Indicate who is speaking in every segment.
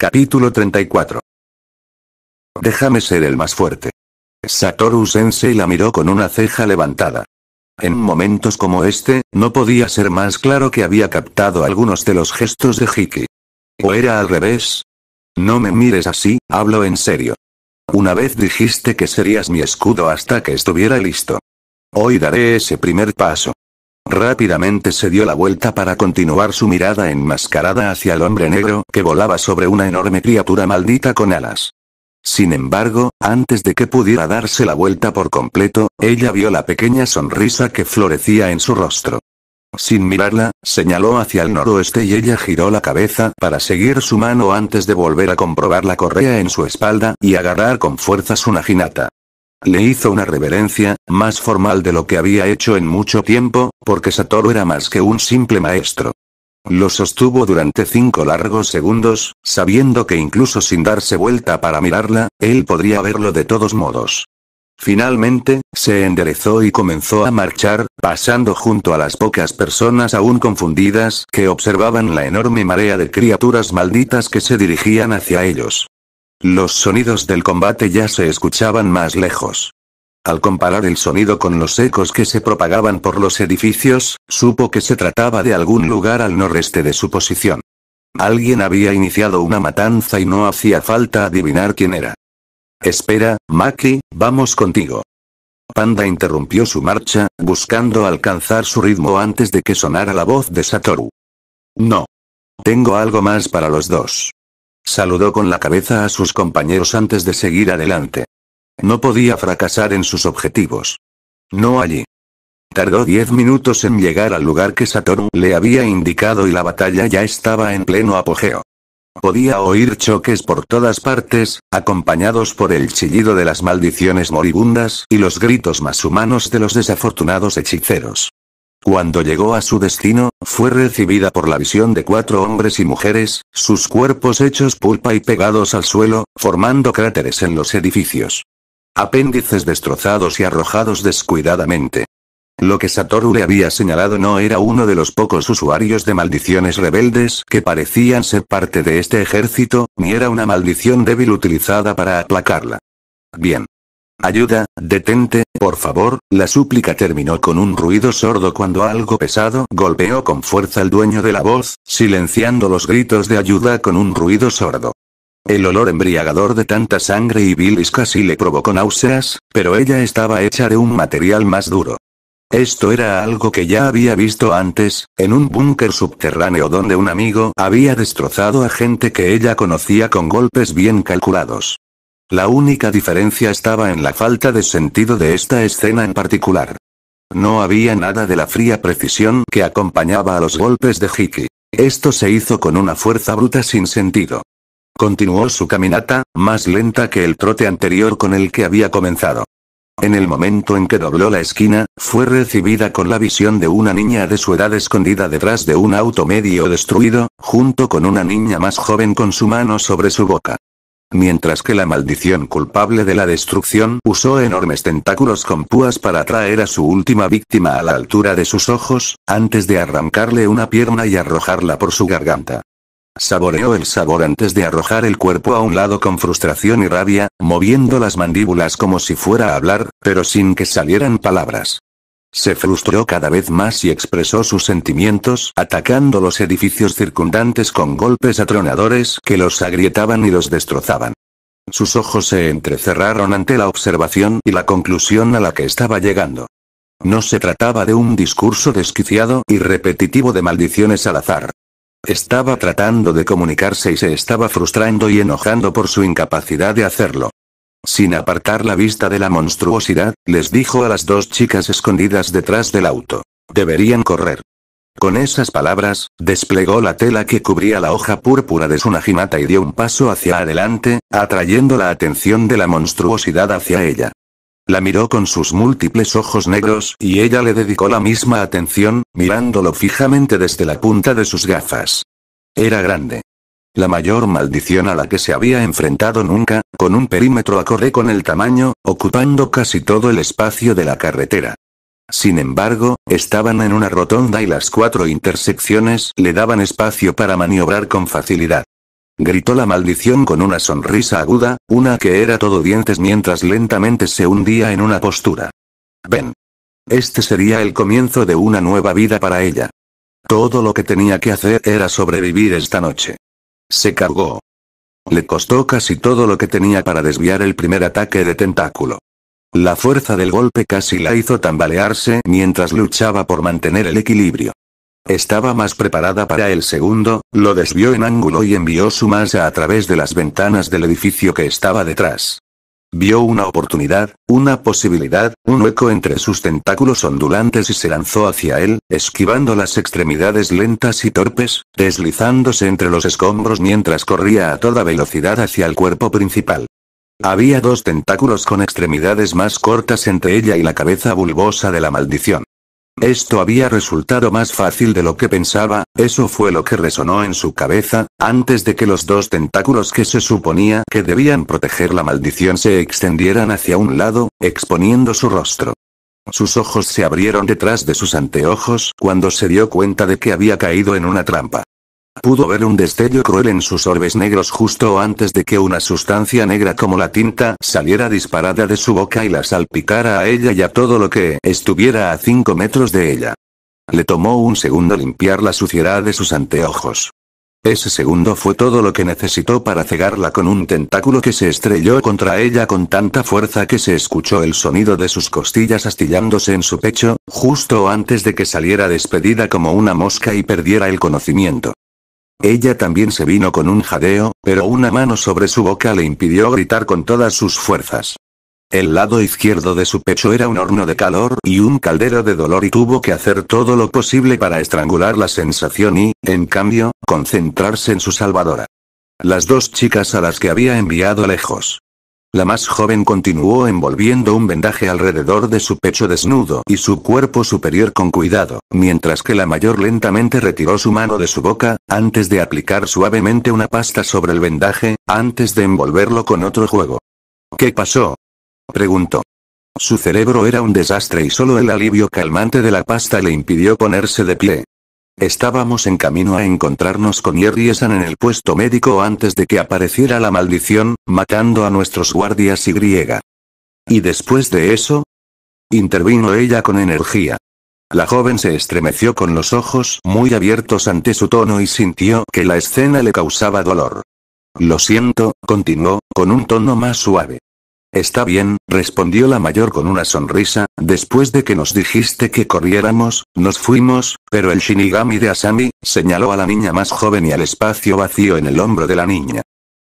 Speaker 1: Capítulo 34. Déjame ser el más fuerte. Satoru Sensei la miró con una ceja levantada. En momentos como este, no podía ser más claro que había captado algunos de los gestos de Hiki. ¿O era al revés? No me mires así, hablo en serio. Una vez dijiste que serías mi escudo hasta que estuviera listo. Hoy daré ese primer paso. Rápidamente se dio la vuelta para continuar su mirada enmascarada hacia el hombre negro, que volaba sobre una enorme criatura maldita con alas. Sin embargo, antes de que pudiera darse la vuelta por completo, ella vio la pequeña sonrisa que florecía en su rostro. Sin mirarla, señaló hacia el noroeste y ella giró la cabeza para seguir su mano antes de volver a comprobar la correa en su espalda y agarrar con fuerza su naginata. Le hizo una reverencia, más formal de lo que había hecho en mucho tiempo, porque Satoru era más que un simple maestro. Lo sostuvo durante cinco largos segundos, sabiendo que incluso sin darse vuelta para mirarla, él podría verlo de todos modos. Finalmente, se enderezó y comenzó a marchar, pasando junto a las pocas personas aún confundidas que observaban la enorme marea de criaturas malditas que se dirigían hacia ellos. Los sonidos del combate ya se escuchaban más lejos. Al comparar el sonido con los ecos que se propagaban por los edificios, supo que se trataba de algún lugar al noreste de su posición. Alguien había iniciado una matanza y no hacía falta adivinar quién era. Espera, Maki, vamos contigo. Panda interrumpió su marcha, buscando alcanzar su ritmo antes de que sonara la voz de Satoru. No. Tengo algo más para los dos. Saludó con la cabeza a sus compañeros antes de seguir adelante. No podía fracasar en sus objetivos. No allí. Tardó diez minutos en llegar al lugar que Satoru le había indicado y la batalla ya estaba en pleno apogeo. Podía oír choques por todas partes, acompañados por el chillido de las maldiciones moribundas y los gritos más humanos de los desafortunados hechiceros. Cuando llegó a su destino, fue recibida por la visión de cuatro hombres y mujeres, sus cuerpos hechos pulpa y pegados al suelo, formando cráteres en los edificios. Apéndices destrozados y arrojados descuidadamente. Lo que Satoru le había señalado no era uno de los pocos usuarios de maldiciones rebeldes que parecían ser parte de este ejército, ni era una maldición débil utilizada para aplacarla. Bien. Ayuda, detente, por favor, la súplica terminó con un ruido sordo cuando algo pesado golpeó con fuerza al dueño de la voz, silenciando los gritos de ayuda con un ruido sordo. El olor embriagador de tanta sangre y bilis casi le provocó náuseas, pero ella estaba hecha de un material más duro. Esto era algo que ya había visto antes, en un búnker subterráneo donde un amigo había destrozado a gente que ella conocía con golpes bien calculados. La única diferencia estaba en la falta de sentido de esta escena en particular. No había nada de la fría precisión que acompañaba a los golpes de Hiki. Esto se hizo con una fuerza bruta sin sentido. Continuó su caminata, más lenta que el trote anterior con el que había comenzado. En el momento en que dobló la esquina, fue recibida con la visión de una niña de su edad escondida detrás de un auto medio destruido, junto con una niña más joven con su mano sobre su boca mientras que la maldición culpable de la destrucción usó enormes tentáculos con púas para atraer a su última víctima a la altura de sus ojos, antes de arrancarle una pierna y arrojarla por su garganta. Saboreó el sabor antes de arrojar el cuerpo a un lado con frustración y rabia, moviendo las mandíbulas como si fuera a hablar, pero sin que salieran palabras. Se frustró cada vez más y expresó sus sentimientos, atacando los edificios circundantes con golpes atronadores que los agrietaban y los destrozaban. Sus ojos se entrecerraron ante la observación y la conclusión a la que estaba llegando. No se trataba de un discurso desquiciado y repetitivo de maldiciones al azar. Estaba tratando de comunicarse y se estaba frustrando y enojando por su incapacidad de hacerlo. Sin apartar la vista de la monstruosidad, les dijo a las dos chicas escondidas detrás del auto. Deberían correr. Con esas palabras, desplegó la tela que cubría la hoja púrpura de su najimata y dio un paso hacia adelante, atrayendo la atención de la monstruosidad hacia ella. La miró con sus múltiples ojos negros y ella le dedicó la misma atención, mirándolo fijamente desde la punta de sus gafas. Era grande. La mayor maldición a la que se había enfrentado nunca, con un perímetro acorde con el tamaño, ocupando casi todo el espacio de la carretera. Sin embargo, estaban en una rotonda y las cuatro intersecciones le daban espacio para maniobrar con facilidad. Gritó la maldición con una sonrisa aguda, una que era todo dientes mientras lentamente se hundía en una postura. Ven. Este sería el comienzo de una nueva vida para ella. Todo lo que tenía que hacer era sobrevivir esta noche. Se cargó, le costó casi todo lo que tenía para desviar el primer ataque de tentáculo. La fuerza del golpe casi la hizo tambalearse mientras luchaba por mantener el equilibrio. Estaba más preparada para el segundo, lo desvió en ángulo y envió su masa a través de las ventanas del edificio que estaba detrás. Vio una oportunidad, una posibilidad, un hueco entre sus tentáculos ondulantes y se lanzó hacia él, esquivando las extremidades lentas y torpes, deslizándose entre los escombros mientras corría a toda velocidad hacia el cuerpo principal. Había dos tentáculos con extremidades más cortas entre ella y la cabeza bulbosa de la maldición. Esto había resultado más fácil de lo que pensaba, eso fue lo que resonó en su cabeza, antes de que los dos tentáculos que se suponía que debían proteger la maldición se extendieran hacia un lado, exponiendo su rostro. Sus ojos se abrieron detrás de sus anteojos cuando se dio cuenta de que había caído en una trampa. Pudo ver un destello cruel en sus orbes negros justo antes de que una sustancia negra como la tinta saliera disparada de su boca y la salpicara a ella y a todo lo que estuviera a cinco metros de ella. Le tomó un segundo limpiar la suciedad de sus anteojos. Ese segundo fue todo lo que necesitó para cegarla con un tentáculo que se estrelló contra ella con tanta fuerza que se escuchó el sonido de sus costillas astillándose en su pecho, justo antes de que saliera despedida como una mosca y perdiera el conocimiento. Ella también se vino con un jadeo, pero una mano sobre su boca le impidió gritar con todas sus fuerzas. El lado izquierdo de su pecho era un horno de calor y un caldero de dolor y tuvo que hacer todo lo posible para estrangular la sensación y, en cambio, concentrarse en su salvadora. Las dos chicas a las que había enviado lejos. La más joven continuó envolviendo un vendaje alrededor de su pecho desnudo y su cuerpo superior con cuidado, mientras que la mayor lentamente retiró su mano de su boca, antes de aplicar suavemente una pasta sobre el vendaje, antes de envolverlo con otro juego. ¿Qué pasó? preguntó. Su cerebro era un desastre y solo el alivio calmante de la pasta le impidió ponerse de pie. Estábamos en camino a encontrarnos con Yerriesan en el puesto médico antes de que apareciera la maldición, matando a nuestros guardias y griega. ¿Y después de eso? Intervino ella con energía. La joven se estremeció con los ojos muy abiertos ante su tono y sintió que la escena le causaba dolor. Lo siento, continuó, con un tono más suave. Está bien, respondió la mayor con una sonrisa, después de que nos dijiste que corriéramos, nos fuimos, pero el Shinigami de Asami, señaló a la niña más joven y al espacio vacío en el hombro de la niña.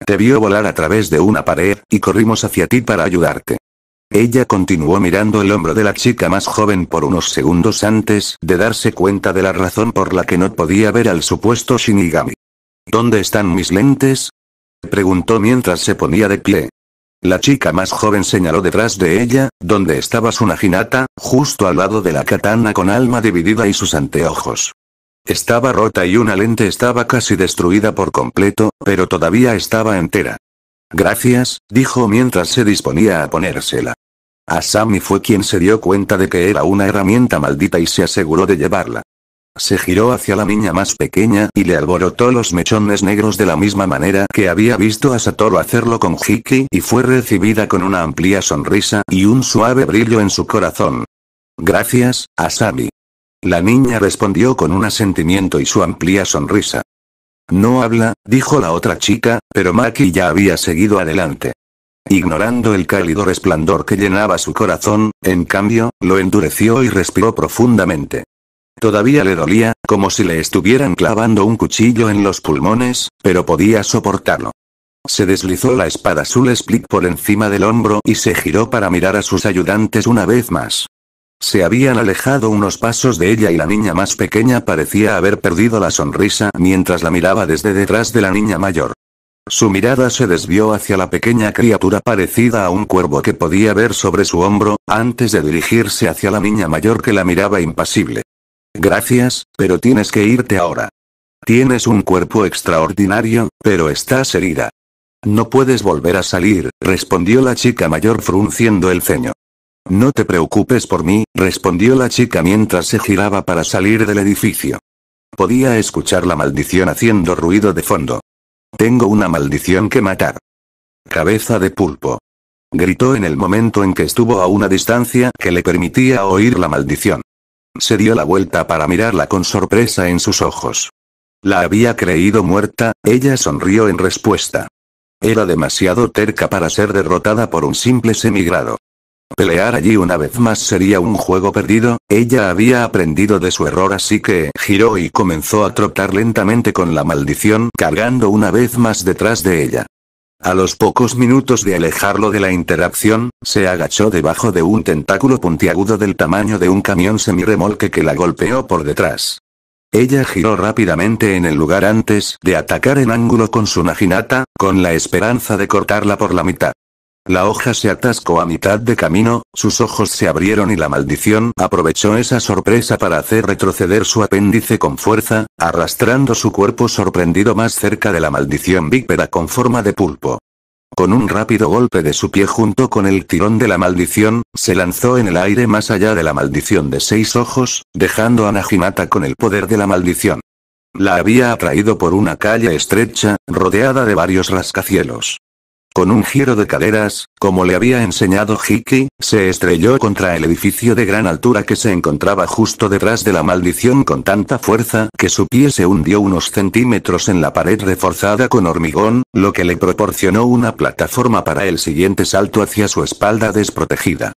Speaker 1: Te vio volar a través de una pared, y corrimos hacia ti para ayudarte. Ella continuó mirando el hombro de la chica más joven por unos segundos antes de darse cuenta de la razón por la que no podía ver al supuesto Shinigami. ¿Dónde están mis lentes? preguntó mientras se ponía de pie. La chica más joven señaló detrás de ella, donde estaba su naginata, justo al lado de la katana con alma dividida y sus anteojos. Estaba rota y una lente estaba casi destruida por completo, pero todavía estaba entera. Gracias, dijo mientras se disponía a ponérsela. Asami fue quien se dio cuenta de que era una herramienta maldita y se aseguró de llevarla. Se giró hacia la niña más pequeña y le alborotó los mechones negros de la misma manera que había visto a Satoru hacerlo con Hiki y fue recibida con una amplia sonrisa y un suave brillo en su corazón. Gracias, Asami. La niña respondió con un asentimiento y su amplia sonrisa. No habla, dijo la otra chica, pero Maki ya había seguido adelante. Ignorando el cálido resplandor que llenaba su corazón, en cambio, lo endureció y respiró profundamente. Todavía le dolía, como si le estuvieran clavando un cuchillo en los pulmones, pero podía soportarlo. Se deslizó la espada azul Split por encima del hombro y se giró para mirar a sus ayudantes una vez más. Se habían alejado unos pasos de ella y la niña más pequeña parecía haber perdido la sonrisa mientras la miraba desde detrás de la niña mayor. Su mirada se desvió hacia la pequeña criatura parecida a un cuervo que podía ver sobre su hombro, antes de dirigirse hacia la niña mayor que la miraba impasible. Gracias, pero tienes que irte ahora. Tienes un cuerpo extraordinario, pero estás herida. No puedes volver a salir, respondió la chica mayor frunciendo el ceño. No te preocupes por mí, respondió la chica mientras se giraba para salir del edificio. Podía escuchar la maldición haciendo ruido de fondo. Tengo una maldición que matar. Cabeza de pulpo. Gritó en el momento en que estuvo a una distancia que le permitía oír la maldición. Se dio la vuelta para mirarla con sorpresa en sus ojos. La había creído muerta, ella sonrió en respuesta. Era demasiado terca para ser derrotada por un simple semigrado. Pelear allí una vez más sería un juego perdido, ella había aprendido de su error así que giró y comenzó a trotar lentamente con la maldición cargando una vez más detrás de ella. A los pocos minutos de alejarlo de la interacción, se agachó debajo de un tentáculo puntiagudo del tamaño de un camión semirremolque que la golpeó por detrás. Ella giró rápidamente en el lugar antes de atacar en ángulo con su naginata, con la esperanza de cortarla por la mitad. La hoja se atascó a mitad de camino, sus ojos se abrieron y la maldición aprovechó esa sorpresa para hacer retroceder su apéndice con fuerza, arrastrando su cuerpo sorprendido más cerca de la maldición bípeda con forma de pulpo. Con un rápido golpe de su pie junto con el tirón de la maldición, se lanzó en el aire más allá de la maldición de seis ojos, dejando a Najimata con el poder de la maldición. La había atraído por una calle estrecha, rodeada de varios rascacielos. Con un giro de caderas, como le había enseñado Hiki, se estrelló contra el edificio de gran altura que se encontraba justo detrás de la maldición con tanta fuerza que su pie se hundió unos centímetros en la pared reforzada con hormigón, lo que le proporcionó una plataforma para el siguiente salto hacia su espalda desprotegida.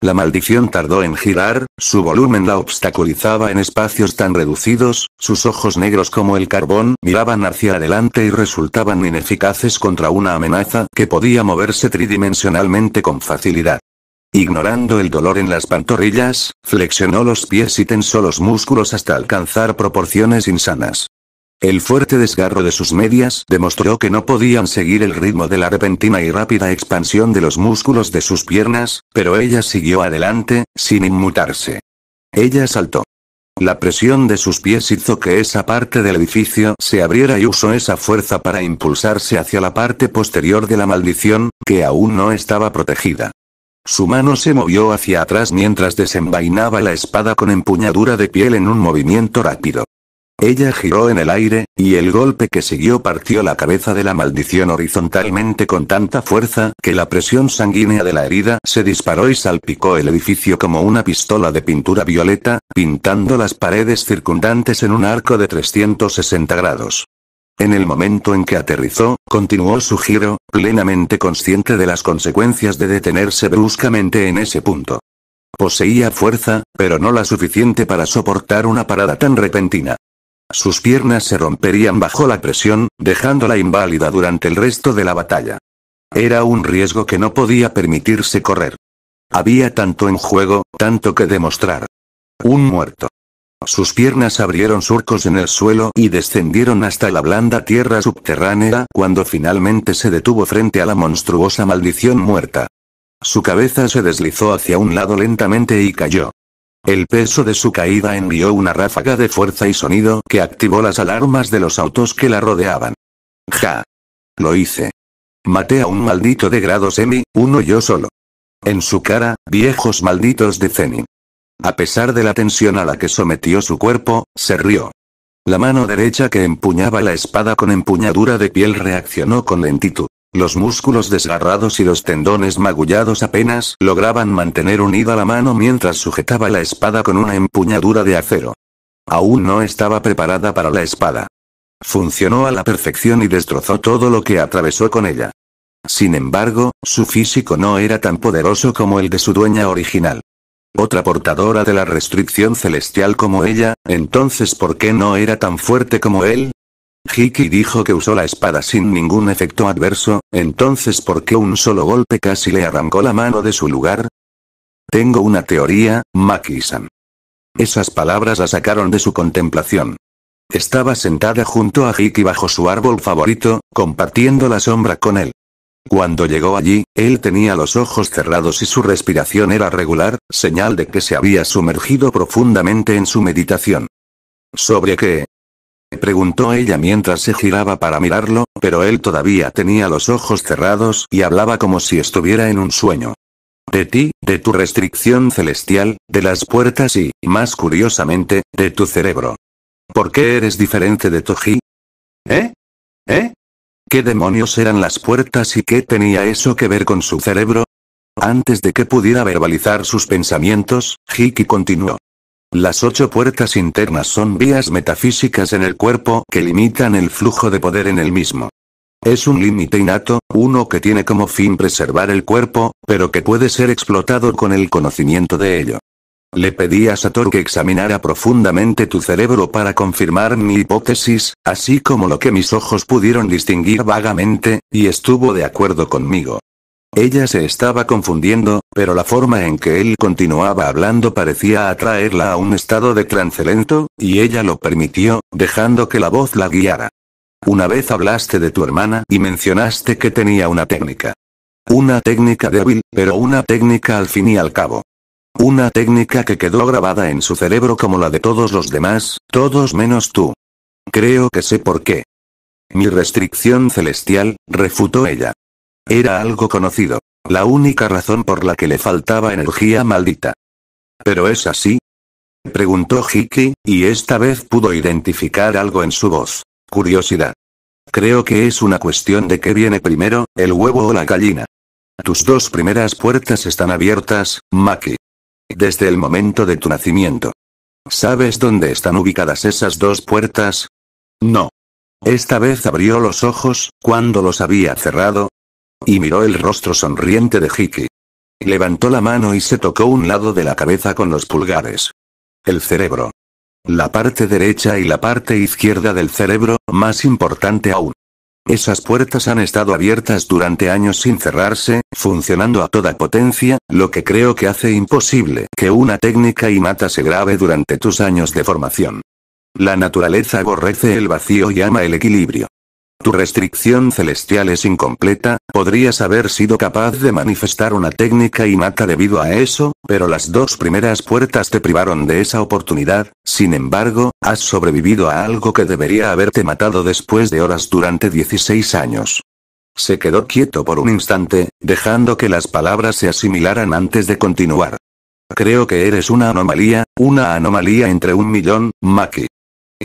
Speaker 1: La maldición tardó en girar, su volumen la obstaculizaba en espacios tan reducidos, sus ojos negros como el carbón miraban hacia adelante y resultaban ineficaces contra una amenaza que podía moverse tridimensionalmente con facilidad. Ignorando el dolor en las pantorrillas, flexionó los pies y tensó los músculos hasta alcanzar proporciones insanas. El fuerte desgarro de sus medias demostró que no podían seguir el ritmo de la repentina y rápida expansión de los músculos de sus piernas, pero ella siguió adelante, sin inmutarse. Ella saltó. La presión de sus pies hizo que esa parte del edificio se abriera y usó esa fuerza para impulsarse hacia la parte posterior de la maldición, que aún no estaba protegida. Su mano se movió hacia atrás mientras desenvainaba la espada con empuñadura de piel en un movimiento rápido. Ella giró en el aire, y el golpe que siguió partió la cabeza de la maldición horizontalmente con tanta fuerza que la presión sanguínea de la herida se disparó y salpicó el edificio como una pistola de pintura violeta, pintando las paredes circundantes en un arco de 360 grados. En el momento en que aterrizó, continuó su giro, plenamente consciente de las consecuencias de detenerse bruscamente en ese punto. Poseía fuerza, pero no la suficiente para soportar una parada tan repentina. Sus piernas se romperían bajo la presión, dejándola inválida durante el resto de la batalla. Era un riesgo que no podía permitirse correr. Había tanto en juego, tanto que demostrar. Un muerto. Sus piernas abrieron surcos en el suelo y descendieron hasta la blanda tierra subterránea cuando finalmente se detuvo frente a la monstruosa maldición muerta. Su cabeza se deslizó hacia un lado lentamente y cayó. El peso de su caída envió una ráfaga de fuerza y sonido que activó las alarmas de los autos que la rodeaban. ¡Ja! Lo hice. Maté a un maldito de grado semi, uno yo solo. En su cara, viejos malditos de Zenin. A pesar de la tensión a la que sometió su cuerpo, se rió. La mano derecha que empuñaba la espada con empuñadura de piel reaccionó con lentitud. Los músculos desgarrados y los tendones magullados apenas lograban mantener unida la mano mientras sujetaba la espada con una empuñadura de acero. Aún no estaba preparada para la espada. Funcionó a la perfección y destrozó todo lo que atravesó con ella. Sin embargo, su físico no era tan poderoso como el de su dueña original. Otra portadora de la restricción celestial como ella, entonces ¿por qué no era tan fuerte como él? Hiki dijo que usó la espada sin ningún efecto adverso, entonces ¿por qué un solo golpe casi le arrancó la mano de su lugar? Tengo una teoría, Maki-san. Esas palabras la sacaron de su contemplación. Estaba sentada junto a Hiki bajo su árbol favorito, compartiendo la sombra con él. Cuando llegó allí, él tenía los ojos cerrados y su respiración era regular, señal de que se había sumergido profundamente en su meditación. Sobre qué? preguntó ella mientras se giraba para mirarlo, pero él todavía tenía los ojos cerrados y hablaba como si estuviera en un sueño. De ti, de tu restricción celestial, de las puertas y, más curiosamente, de tu cerebro. ¿Por qué eres diferente de Toji? ¿Eh? ¿Eh? ¿Qué demonios eran las puertas y qué tenía eso que ver con su cerebro? Antes de que pudiera verbalizar sus pensamientos, Hiki continuó. Las ocho puertas internas son vías metafísicas en el cuerpo que limitan el flujo de poder en el mismo. Es un límite innato, uno que tiene como fin preservar el cuerpo, pero que puede ser explotado con el conocimiento de ello. Le pedí a Sator que examinara profundamente tu cerebro para confirmar mi hipótesis, así como lo que mis ojos pudieron distinguir vagamente, y estuvo de acuerdo conmigo. Ella se estaba confundiendo, pero la forma en que él continuaba hablando parecía atraerla a un estado de trance lento, y ella lo permitió, dejando que la voz la guiara. Una vez hablaste de tu hermana y mencionaste que tenía una técnica. Una técnica débil, pero una técnica al fin y al cabo. Una técnica que quedó grabada en su cerebro como la de todos los demás, todos menos tú. Creo que sé por qué. Mi restricción celestial, refutó ella. Era algo conocido. La única razón por la que le faltaba energía maldita. ¿Pero es así? Preguntó Hiki, y esta vez pudo identificar algo en su voz. Curiosidad. Creo que es una cuestión de qué viene primero, el huevo o la gallina. Tus dos primeras puertas están abiertas, Maki. Desde el momento de tu nacimiento. ¿Sabes dónde están ubicadas esas dos puertas? No. Esta vez abrió los ojos, cuando los había cerrado, y miró el rostro sonriente de Hiki. Levantó la mano y se tocó un lado de la cabeza con los pulgares. El cerebro. La parte derecha y la parte izquierda del cerebro, más importante aún. Esas puertas han estado abiertas durante años sin cerrarse, funcionando a toda potencia, lo que creo que hace imposible que una técnica y mata se grave durante tus años de formación. La naturaleza aborrece el vacío y ama el equilibrio. Tu restricción celestial es incompleta, podrías haber sido capaz de manifestar una técnica y mata debido a eso, pero las dos primeras puertas te privaron de esa oportunidad, sin embargo, has sobrevivido a algo que debería haberte matado después de horas durante 16 años. Se quedó quieto por un instante, dejando que las palabras se asimilaran antes de continuar. Creo que eres una anomalía, una anomalía entre un millón, Maki.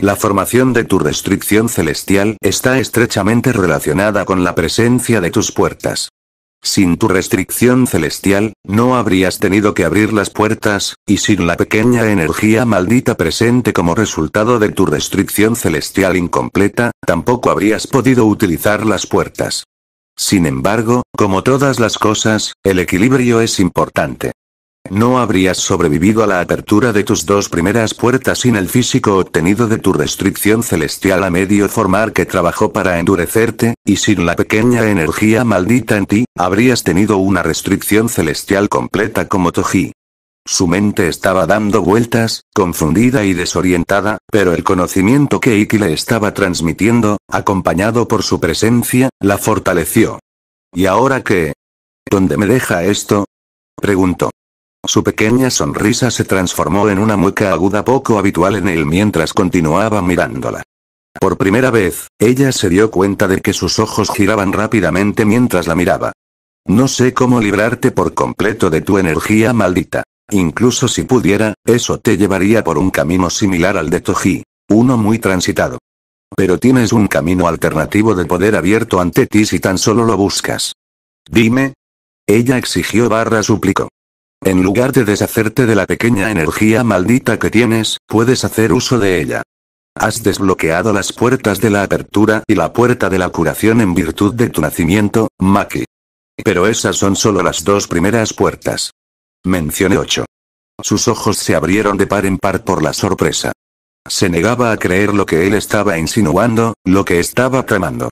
Speaker 1: La formación de tu restricción celestial está estrechamente relacionada con la presencia de tus puertas. Sin tu restricción celestial, no habrías tenido que abrir las puertas, y sin la pequeña energía maldita presente como resultado de tu restricción celestial incompleta, tampoco habrías podido utilizar las puertas. Sin embargo, como todas las cosas, el equilibrio es importante. No habrías sobrevivido a la apertura de tus dos primeras puertas sin el físico obtenido de tu restricción celestial a medio formar que trabajó para endurecerte, y sin la pequeña energía maldita en ti, habrías tenido una restricción celestial completa como Toji. Su mente estaba dando vueltas, confundida y desorientada, pero el conocimiento que Iki le estaba transmitiendo, acompañado por su presencia, la fortaleció. ¿Y ahora qué? ¿Dónde me deja esto? preguntó. Su pequeña sonrisa se transformó en una mueca aguda poco habitual en él mientras continuaba mirándola. Por primera vez, ella se dio cuenta de que sus ojos giraban rápidamente mientras la miraba. No sé cómo librarte por completo de tu energía maldita. Incluso si pudiera, eso te llevaría por un camino similar al de Toji, uno muy transitado. Pero tienes un camino alternativo de poder abierto ante ti si tan solo lo buscas. Dime. Ella exigió barra suplicó. En lugar de deshacerte de la pequeña energía maldita que tienes, puedes hacer uso de ella. Has desbloqueado las puertas de la apertura y la puerta de la curación en virtud de tu nacimiento, Maki. Pero esas son solo las dos primeras puertas. Mencioné 8. Sus ojos se abrieron de par en par por la sorpresa. Se negaba a creer lo que él estaba insinuando, lo que estaba tramando.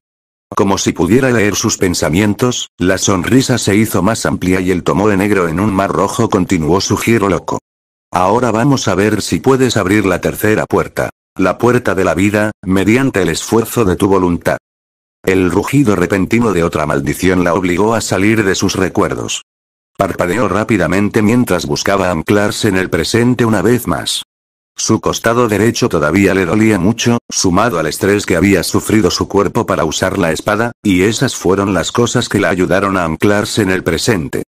Speaker 1: Como si pudiera leer sus pensamientos, la sonrisa se hizo más amplia y el tomo de negro en un mar rojo continuó su giro loco. Ahora vamos a ver si puedes abrir la tercera puerta. La puerta de la vida, mediante el esfuerzo de tu voluntad. El rugido repentino de otra maldición la obligó a salir de sus recuerdos. Parpadeó rápidamente mientras buscaba anclarse en el presente una vez más. Su costado derecho todavía le dolía mucho, sumado al estrés que había sufrido su cuerpo para usar la espada, y esas fueron las cosas que la ayudaron a anclarse en el presente.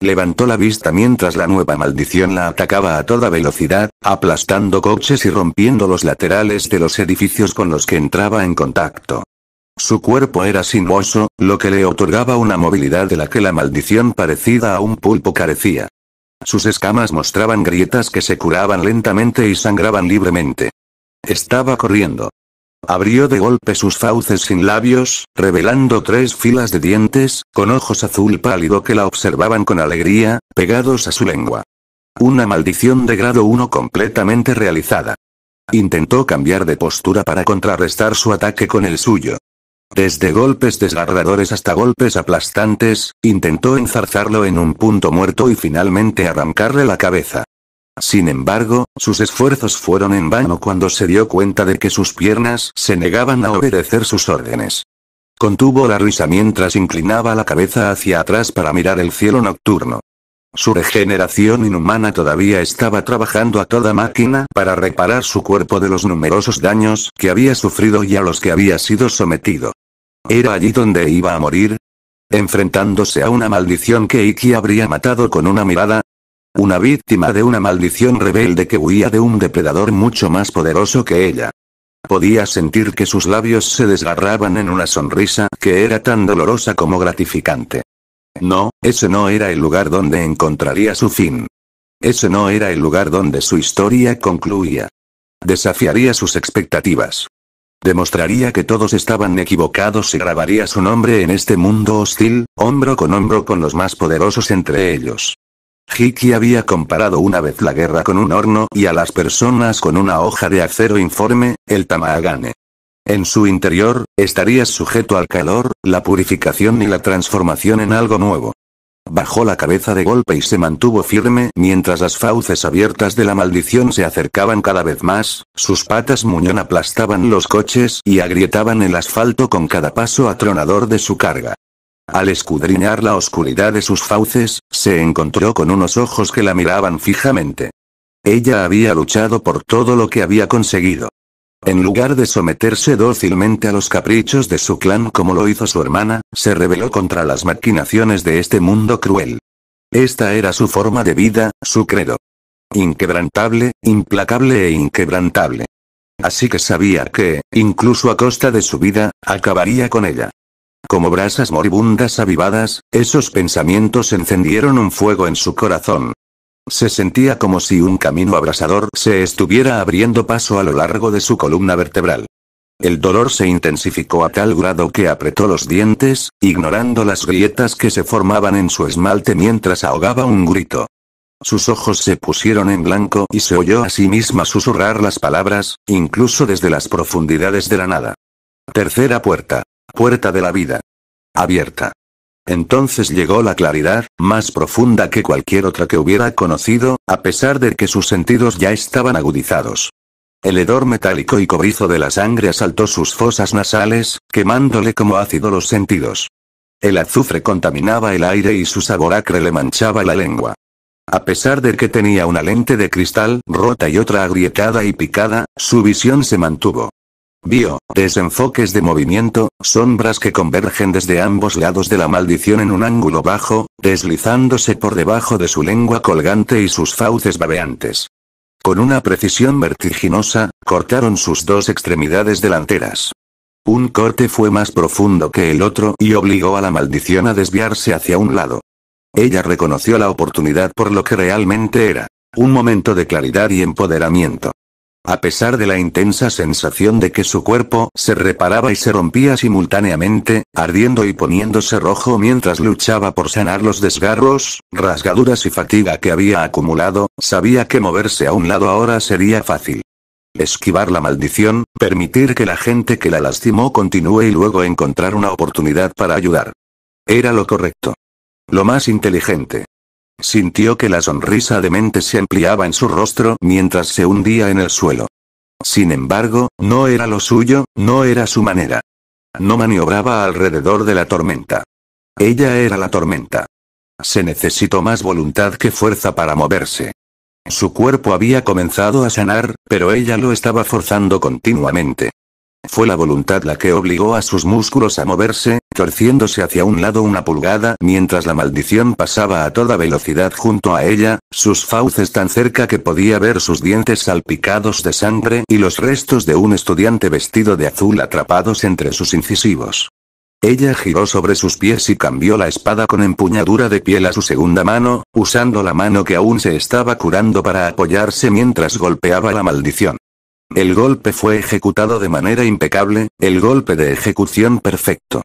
Speaker 1: Levantó la vista mientras la nueva maldición la atacaba a toda velocidad, aplastando coches y rompiendo los laterales de los edificios con los que entraba en contacto. Su cuerpo era sinuoso, lo que le otorgaba una movilidad de la que la maldición parecida a un pulpo carecía. Sus escamas mostraban grietas que se curaban lentamente y sangraban libremente. Estaba corriendo. Abrió de golpe sus fauces sin labios, revelando tres filas de dientes, con ojos azul pálido que la observaban con alegría, pegados a su lengua. Una maldición de grado 1 completamente realizada. Intentó cambiar de postura para contrarrestar su ataque con el suyo. Desde golpes desgarradores hasta golpes aplastantes, intentó enzarzarlo en un punto muerto y finalmente arrancarle la cabeza. Sin embargo, sus esfuerzos fueron en vano cuando se dio cuenta de que sus piernas se negaban a obedecer sus órdenes. Contuvo la risa mientras inclinaba la cabeza hacia atrás para mirar el cielo nocturno. Su regeneración inhumana todavía estaba trabajando a toda máquina para reparar su cuerpo de los numerosos daños que había sufrido y a los que había sido sometido. ¿Era allí donde iba a morir? ¿Enfrentándose a una maldición que Iki habría matado con una mirada? Una víctima de una maldición rebelde que huía de un depredador mucho más poderoso que ella. Podía sentir que sus labios se desgarraban en una sonrisa que era tan dolorosa como gratificante. No, ese no era el lugar donde encontraría su fin. Ese no era el lugar donde su historia concluía. Desafiaría sus expectativas. Demostraría que todos estaban equivocados y grabaría su nombre en este mundo hostil, hombro con hombro con los más poderosos entre ellos. Hiki había comparado una vez la guerra con un horno y a las personas con una hoja de acero informe, el tamahagane. En su interior, estarías sujeto al calor, la purificación y la transformación en algo nuevo. Bajó la cabeza de golpe y se mantuvo firme mientras las fauces abiertas de la maldición se acercaban cada vez más, sus patas muñón aplastaban los coches y agrietaban el asfalto con cada paso atronador de su carga. Al escudriñar la oscuridad de sus fauces, se encontró con unos ojos que la miraban fijamente. Ella había luchado por todo lo que había conseguido. En lugar de someterse dócilmente a los caprichos de su clan como lo hizo su hermana, se rebeló contra las maquinaciones de este mundo cruel. Esta era su forma de vida, su credo. Inquebrantable, implacable e inquebrantable. Así que sabía que, incluso a costa de su vida, acabaría con ella. Como brasas moribundas avivadas, esos pensamientos encendieron un fuego en su corazón, se sentía como si un camino abrasador se estuviera abriendo paso a lo largo de su columna vertebral. El dolor se intensificó a tal grado que apretó los dientes, ignorando las grietas que se formaban en su esmalte mientras ahogaba un grito. Sus ojos se pusieron en blanco y se oyó a sí misma susurrar las palabras, incluso desde las profundidades de la nada. Tercera puerta. Puerta de la vida. Abierta. Entonces llegó la claridad, más profunda que cualquier otra que hubiera conocido, a pesar de que sus sentidos ya estaban agudizados. El hedor metálico y cobrizo de la sangre asaltó sus fosas nasales, quemándole como ácido los sentidos. El azufre contaminaba el aire y su sabor acre le manchaba la lengua. A pesar de que tenía una lente de cristal rota y otra agrietada y picada, su visión se mantuvo. Vio, desenfoques de movimiento, sombras que convergen desde ambos lados de la maldición en un ángulo bajo, deslizándose por debajo de su lengua colgante y sus fauces babeantes. Con una precisión vertiginosa, cortaron sus dos extremidades delanteras. Un corte fue más profundo que el otro y obligó a la maldición a desviarse hacia un lado. Ella reconoció la oportunidad por lo que realmente era. Un momento de claridad y empoderamiento. A pesar de la intensa sensación de que su cuerpo se reparaba y se rompía simultáneamente, ardiendo y poniéndose rojo mientras luchaba por sanar los desgarros, rasgaduras y fatiga que había acumulado, sabía que moverse a un lado ahora sería fácil esquivar la maldición, permitir que la gente que la lastimó continúe y luego encontrar una oportunidad para ayudar. Era lo correcto. Lo más inteligente. Sintió que la sonrisa de mente se ampliaba en su rostro mientras se hundía en el suelo. Sin embargo, no era lo suyo, no era su manera. No maniobraba alrededor de la tormenta. Ella era la tormenta. Se necesitó más voluntad que fuerza para moverse. Su cuerpo había comenzado a sanar, pero ella lo estaba forzando continuamente. Fue la voluntad la que obligó a sus músculos a moverse, torciéndose hacia un lado una pulgada mientras la maldición pasaba a toda velocidad junto a ella, sus fauces tan cerca que podía ver sus dientes salpicados de sangre y los restos de un estudiante vestido de azul atrapados entre sus incisivos. Ella giró sobre sus pies y cambió la espada con empuñadura de piel a su segunda mano, usando la mano que aún se estaba curando para apoyarse mientras golpeaba la maldición. El golpe fue ejecutado de manera impecable, el golpe de ejecución perfecto.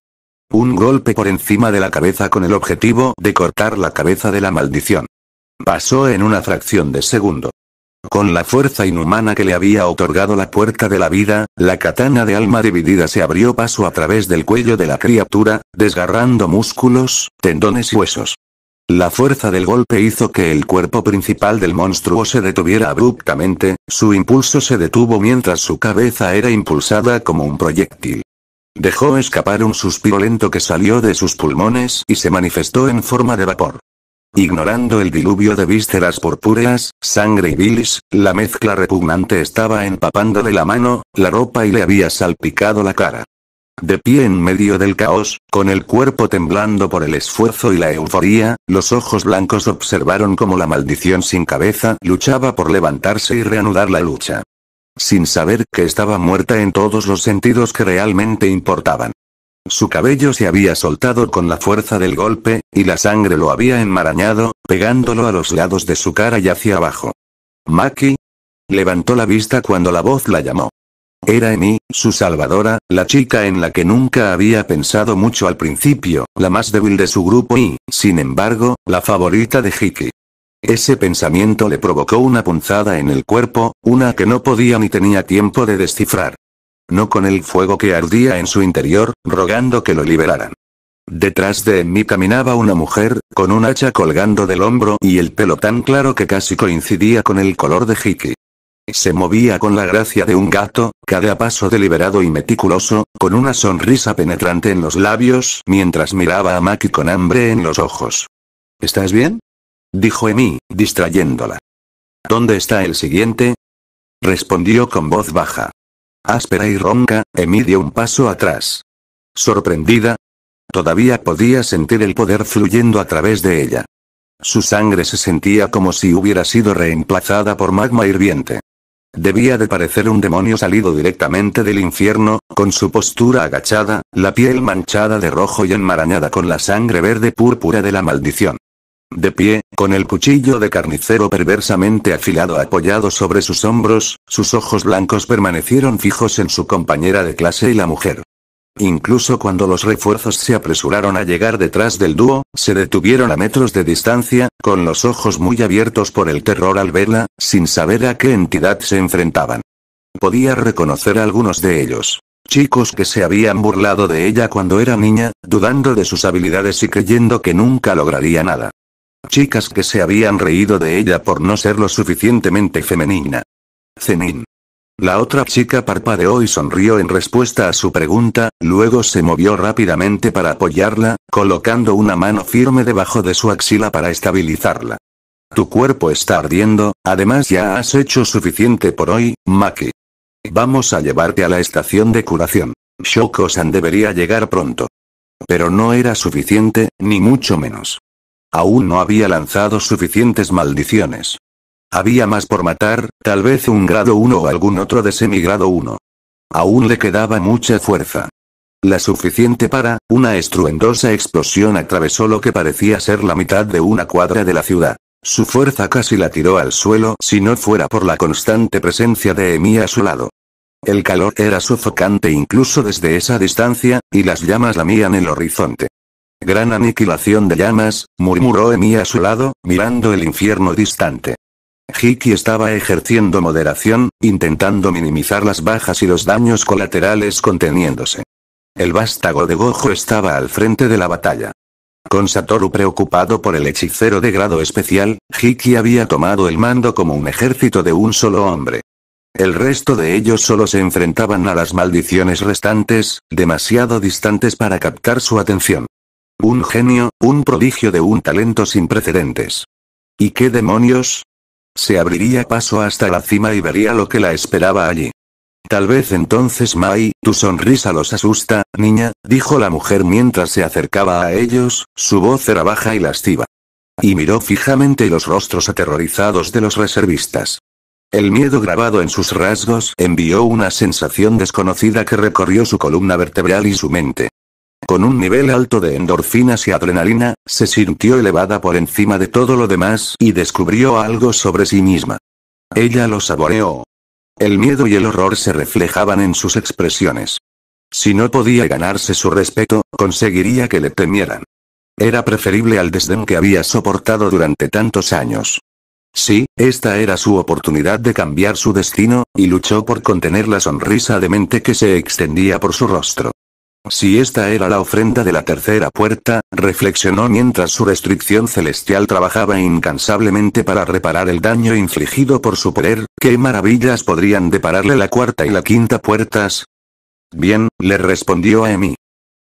Speaker 1: Un golpe por encima de la cabeza con el objetivo de cortar la cabeza de la maldición. Pasó en una fracción de segundo. Con la fuerza inhumana que le había otorgado la puerta de la vida, la katana de alma dividida se abrió paso a través del cuello de la criatura, desgarrando músculos, tendones y huesos. La fuerza del golpe hizo que el cuerpo principal del monstruo se detuviera abruptamente, su impulso se detuvo mientras su cabeza era impulsada como un proyectil. Dejó escapar un suspiro lento que salió de sus pulmones y se manifestó en forma de vapor. Ignorando el diluvio de vísceras purpúreas, sangre y bilis, la mezcla repugnante estaba empapándole la mano, la ropa y le había salpicado la cara. De pie en medio del caos, con el cuerpo temblando por el esfuerzo y la euforía, los ojos blancos observaron cómo la maldición sin cabeza luchaba por levantarse y reanudar la lucha. Sin saber que estaba muerta en todos los sentidos que realmente importaban. Su cabello se había soltado con la fuerza del golpe, y la sangre lo había enmarañado, pegándolo a los lados de su cara y hacia abajo. Maki levantó la vista cuando la voz la llamó. Era Emi, su salvadora, la chica en la que nunca había pensado mucho al principio, la más débil de su grupo y, sin embargo, la favorita de Hiki. Ese pensamiento le provocó una punzada en el cuerpo, una que no podía ni tenía tiempo de descifrar. No con el fuego que ardía en su interior, rogando que lo liberaran. Detrás de mí caminaba una mujer, con un hacha colgando del hombro y el pelo tan claro que casi coincidía con el color de Hiki. Se movía con la gracia de un gato, cada paso deliberado y meticuloso, con una sonrisa penetrante en los labios, mientras miraba a Maki con hambre en los ojos. ¿Estás bien? dijo Emi, distrayéndola. ¿Dónde está el siguiente? respondió con voz baja. Áspera y ronca, Emi dio un paso atrás. Sorprendida, todavía podía sentir el poder fluyendo a través de ella. Su sangre se sentía como si hubiera sido reemplazada por magma hirviente. Debía de parecer un demonio salido directamente del infierno, con su postura agachada, la piel manchada de rojo y enmarañada con la sangre verde púrpura de la maldición. De pie, con el cuchillo de carnicero perversamente afilado apoyado sobre sus hombros, sus ojos blancos permanecieron fijos en su compañera de clase y la mujer. Incluso cuando los refuerzos se apresuraron a llegar detrás del dúo, se detuvieron a metros de distancia, con los ojos muy abiertos por el terror al verla, sin saber a qué entidad se enfrentaban. Podía reconocer a algunos de ellos. Chicos que se habían burlado de ella cuando era niña, dudando de sus habilidades y creyendo que nunca lograría nada. Chicas que se habían reído de ella por no ser lo suficientemente femenina. Zenin. La otra chica parpadeó y sonrió en respuesta a su pregunta, luego se movió rápidamente para apoyarla, colocando una mano firme debajo de su axila para estabilizarla. Tu cuerpo está ardiendo, además ya has hecho suficiente por hoy, Maki. Vamos a llevarte a la estación de curación. Shoko-san debería llegar pronto. Pero no era suficiente, ni mucho menos. Aún no había lanzado suficientes maldiciones. Había más por matar, tal vez un grado 1 o algún otro de semigrado 1. Aún le quedaba mucha fuerza. La suficiente para, una estruendosa explosión atravesó lo que parecía ser la mitad de una cuadra de la ciudad. Su fuerza casi la tiró al suelo si no fuera por la constante presencia de Emi a su lado. El calor era sofocante incluso desde esa distancia, y las llamas lamían el horizonte. Gran aniquilación de llamas, murmuró Emi a su lado, mirando el infierno distante. Hiki estaba ejerciendo moderación, intentando minimizar las bajas y los daños colaterales conteniéndose. El vástago de Gojo estaba al frente de la batalla. Con Satoru preocupado por el hechicero de grado especial, Hiki había tomado el mando como un ejército de un solo hombre. El resto de ellos solo se enfrentaban a las maldiciones restantes, demasiado distantes para captar su atención. Un genio, un prodigio de un talento sin precedentes. ¿Y qué demonios? Se abriría paso hasta la cima y vería lo que la esperaba allí. Tal vez entonces Mai, tu sonrisa los asusta, niña, dijo la mujer mientras se acercaba a ellos, su voz era baja y lastiva. Y miró fijamente los rostros aterrorizados de los reservistas. El miedo grabado en sus rasgos envió una sensación desconocida que recorrió su columna vertebral y su mente. Con un nivel alto de endorfinas y adrenalina, se sintió elevada por encima de todo lo demás y descubrió algo sobre sí misma. Ella lo saboreó. El miedo y el horror se reflejaban en sus expresiones. Si no podía ganarse su respeto, conseguiría que le temieran. Era preferible al desdén que había soportado durante tantos años. Sí, esta era su oportunidad de cambiar su destino, y luchó por contener la sonrisa de mente que se extendía por su rostro. Si esta era la ofrenda de la tercera puerta, reflexionó mientras su restricción celestial trabajaba incansablemente para reparar el daño infligido por su poder, ¿qué maravillas podrían depararle la cuarta y la quinta puertas? Bien, le respondió a Emi.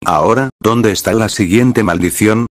Speaker 1: Ahora, ¿dónde está la siguiente maldición?